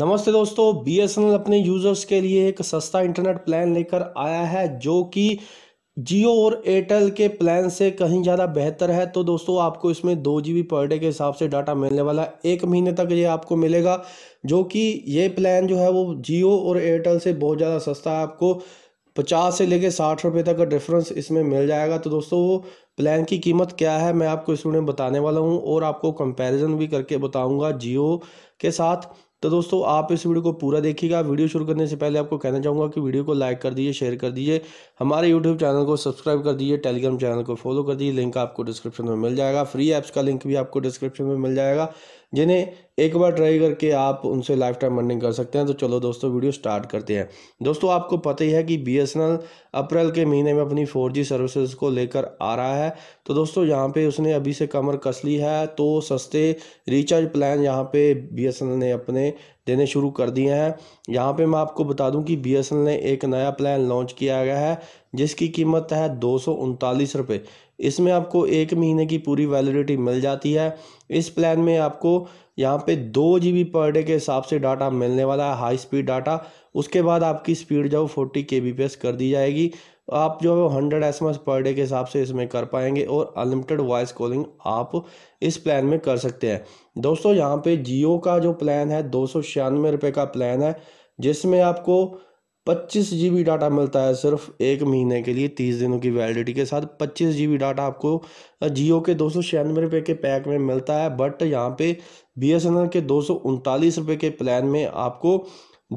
नमस्ते दोस्तों B S N L अपने यूज़र्स के लिए एक सस्ता इंटरनेट प्लान लेकर आया है जो कि जियो और एयरटेल के प्लान से कहीं ज़्यादा बेहतर है तो दोस्तों आपको इसमें दो जी बी पर डे के हिसाब से डाटा मिलने वाला है एक महीने तक ये आपको मिलेगा जो कि ये प्लान जो है वो जियो और एयरटेल से बहुत ज़्यादा सस्ता है आपको पचास से लेके साठ रुपये तक का डिफरेंस इसमें मिल जाएगा तो दोस्तों वो प्लान की कीमत क्या है मैं आपको इस वीडियो में बताने वाला हूँ और आपको कंपेरिजन भी करके बताऊँगा जियो के साथ तो दोस्तों आप इस वीडियो को पूरा देखिएगा वीडियो शुरू करने से पहले आपको कहना चाहूँगा कि वीडियो को लाइक कर दीजिए शेयर कर दीजिए हमारे यूट्यूब चैनल को सब्सक्राइब कर दीजिए टेलीग्राम चैनल को फॉलो कर दीजिए लिंक आपको डिस्क्रिप्शन में मिल जाएगा फ्री ऐप्स का लिंक भी आपको डिस्क्रिप्शन में मिल जाएगा जिन्हें एक बार ट्राई करके आप उनसे लाइफ टाइम अर्निंग कर सकते हैं तो चलो दोस्तों वीडियो स्टार्ट करते हैं दोस्तों आपको पता ही है कि बी अप्रैल के महीने में अपनी फोर सर्विसेज को लेकर आ रहा है तो दोस्तों यहाँ पे उसने अभी से कमर कस ली है तो सस्ते रिचार्ज प्लान यहाँ पे बी ने अपने देने शुरू कर दिए हैं यहाँ पे मैं आपको बता दूं कि बी ने एक नया प्लान लॉन्च किया गया है जिसकी कीमत है दो रुपये इसमें आपको एक महीने की पूरी वैलिडिटी मिल जाती है इस प्लान में आपको यहाँ पे दो जी बी पर डे के हिसाब से डाटा मिलने वाला है हाई स्पीड डाटा उसके बाद आपकी स्पीड जो फोर्टी के बी पी एस कर दी जाएगी आप जो है हंड्रेड एस पर डे के हिसाब से इसमें कर पाएंगे और अनलिमिटेड वॉइस कॉलिंग आप इस प्लान में कर सकते हैं दोस्तों यहाँ पे जियो का जो प्लान है दो सौ रुपये का प्लान है जिसमें आपको पच्चीस जी बी डाटा मिलता है सिर्फ एक महीने के लिए तीस दिनों की वैलिडिटी के साथ पच्चीस जी बी डाटा आपको जियो के दो सौ छियानवे रुपये के पैक में मिलता है बट यहाँ पे बी एस एन एल के दो सौ उनतालीस रुपये के प्लान में आपको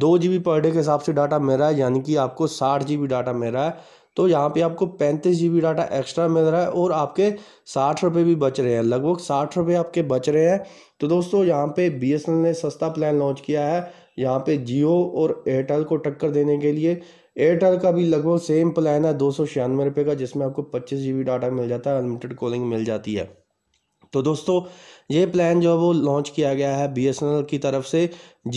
दो जी बी पर डे के हिसाब से डाटा मिल रहा है यानी कि आपको साठ जी बी डाटा मिल रहा है तो यहाँ पे आपको पैंतीस जी डाटा एक्स्ट्रा मिल रहा है और आपके साठ रुपये भी बच रहे हैं लगभग साठ रुपये आपके बच रहे हैं तो दोस्तों यहाँ पे बी ने सस्ता प्लान लॉन्च किया है यहाँ पे जियो और एयरटेल को टक्कर देने के लिए एयरटेल का भी लगभग सेम प्लान है दो सौ छियानवे रुपये का जिसमें आपको पच्चीस जी डाटा मिल जाता है अनलिमिटेड कॉलिंग मिल जाती है तो दोस्तों ये प्लान जो है वो लॉन्च किया गया है बी की तरफ से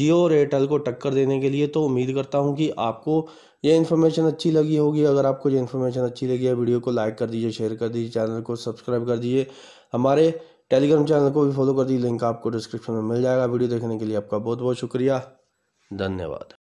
जियो और एयरटेल को टक्कर देने के लिए तो उम्मीद करता हूँ कि आपको ये इन्फॉर्मेशन अच्छी लगी होगी अगर आपको ये इन्फॉर्मेशन अच्छी लगी है वीडियो को लाइक कर दीजिए शेयर कर दीजिए चैनल को सब्सक्राइब कर दीजिए हमारे टेलीग्राम चैनल को भी फॉलो कर दीजिए लिंक आपको डिस्क्रिप्शन में मिल जाएगा वीडियो देखने के लिए आपका बहुत बहुत शुक्रिया धन्यवाद